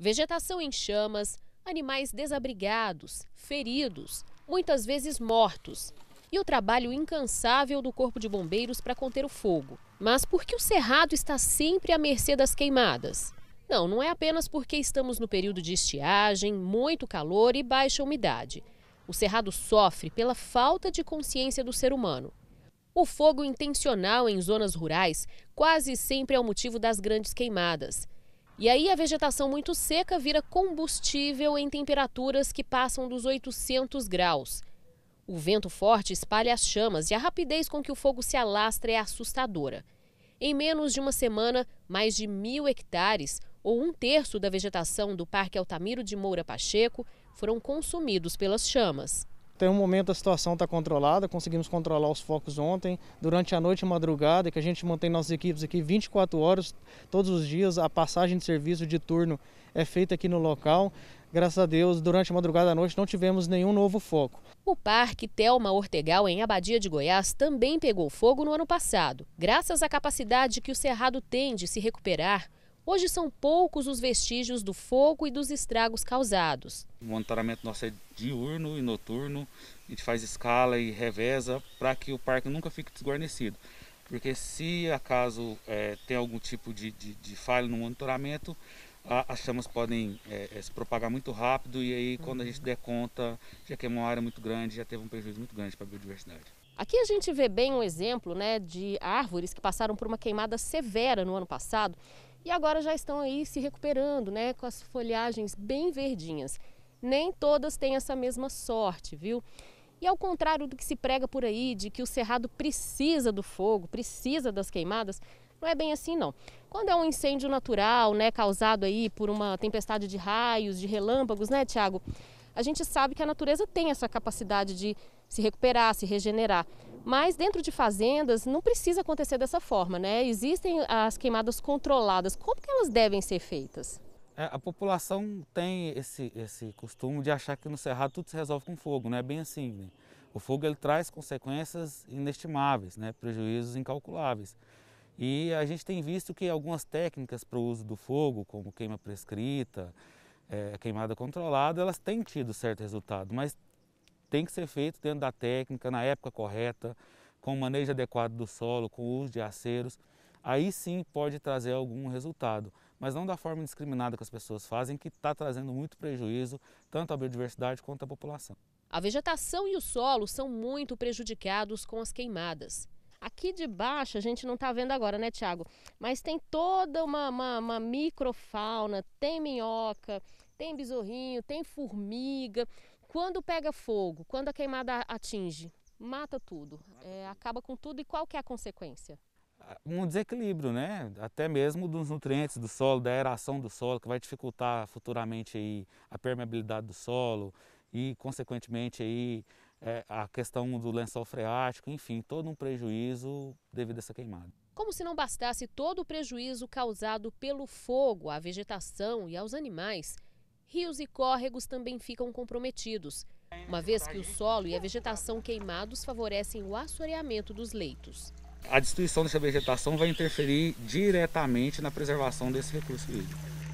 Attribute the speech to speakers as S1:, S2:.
S1: Vegetação em chamas, animais desabrigados, feridos, muitas vezes mortos. E o trabalho incansável do Corpo de Bombeiros para conter o fogo. Mas por que o cerrado está sempre à mercê das queimadas? Não, não é apenas porque estamos no período de estiagem, muito calor e baixa umidade. O cerrado sofre pela falta de consciência do ser humano. O fogo intencional em zonas rurais quase sempre é o motivo das grandes queimadas. E aí a vegetação muito seca vira combustível em temperaturas que passam dos 800 graus. O vento forte espalha as chamas e a rapidez com que o fogo se alastra é assustadora. Em menos de uma semana, mais de mil hectares, ou um terço da vegetação do Parque Altamiro de Moura Pacheco, foram consumidos pelas chamas. Até o
S2: momento a situação está controlada, conseguimos controlar os focos ontem. Durante a noite e madrugada, que a gente mantém nossas equipes aqui 24 horas, todos os dias, a passagem de serviço de turno é feita aqui no local. Graças a Deus, durante a madrugada à noite não tivemos nenhum novo foco.
S1: O Parque Telma Ortegal, em Abadia de Goiás, também pegou fogo no ano passado. Graças à capacidade que o Cerrado tem de se recuperar, Hoje são poucos os vestígios do fogo e dos estragos causados.
S2: O monitoramento nosso é diurno e noturno, a gente faz escala e reveza para que o parque nunca fique desguarnecido. Porque se acaso é, tem algum tipo de, de, de falha no monitoramento, a, as chamas podem é, é se propagar muito rápido e aí quando a gente uhum. der conta, já queimou uma área muito grande, já teve um prejuízo muito grande para a biodiversidade.
S1: Aqui a gente vê bem um exemplo né, de árvores que passaram por uma queimada severa no ano passado e agora já estão aí se recuperando, né, com as folhagens bem verdinhas. Nem todas têm essa mesma sorte, viu? E ao contrário do que se prega por aí, de que o cerrado precisa do fogo, precisa das queimadas, não é bem assim não. Quando é um incêndio natural, né, causado aí por uma tempestade de raios, de relâmpagos, né, Tiago? A gente sabe que a natureza tem essa capacidade de se recuperar, se regenerar. Mas dentro de fazendas não precisa acontecer dessa forma, né? Existem as queimadas controladas. Como que elas devem ser feitas?
S2: É, a população tem esse, esse costume de achar que no cerrado tudo se resolve com fogo, não é bem assim. Né? O fogo ele traz consequências inestimáveis, né? prejuízos incalculáveis. E a gente tem visto que algumas técnicas para o uso do fogo, como queima prescrita, é, queimada controlada, elas têm tido certo resultado, mas tem que ser feito dentro da técnica, na época correta, com o manejo adequado do solo, com o uso de aceros, Aí sim pode trazer algum resultado, mas não da forma indiscriminada que as pessoas fazem, que está trazendo muito prejuízo tanto à biodiversidade quanto à população.
S1: A vegetação e o solo são muito prejudicados com as queimadas. Aqui de baixo a gente não está vendo agora, né, Tiago? Mas tem toda uma, uma, uma, microfauna, tem minhoca, tem besorrinho, tem formiga. Quando pega fogo, quando a queimada atinge, mata tudo, é, acaba com tudo e qual que é a consequência?
S2: Ah, um desequilíbrio, né? Até mesmo dos nutrientes do solo, da aeração do solo, que vai dificultar futuramente aí a permeabilidade do solo e, consequentemente, aí, é, a questão do lençol freático, enfim, todo um prejuízo devido a essa queimada.
S1: Como se não bastasse todo o prejuízo causado pelo fogo à vegetação e aos animais, rios e córregos também ficam comprometidos, uma vez que o solo e a vegetação queimados favorecem o assoreamento dos leitos.
S2: A destruição dessa vegetação vai interferir diretamente na preservação desse recurso hídrico.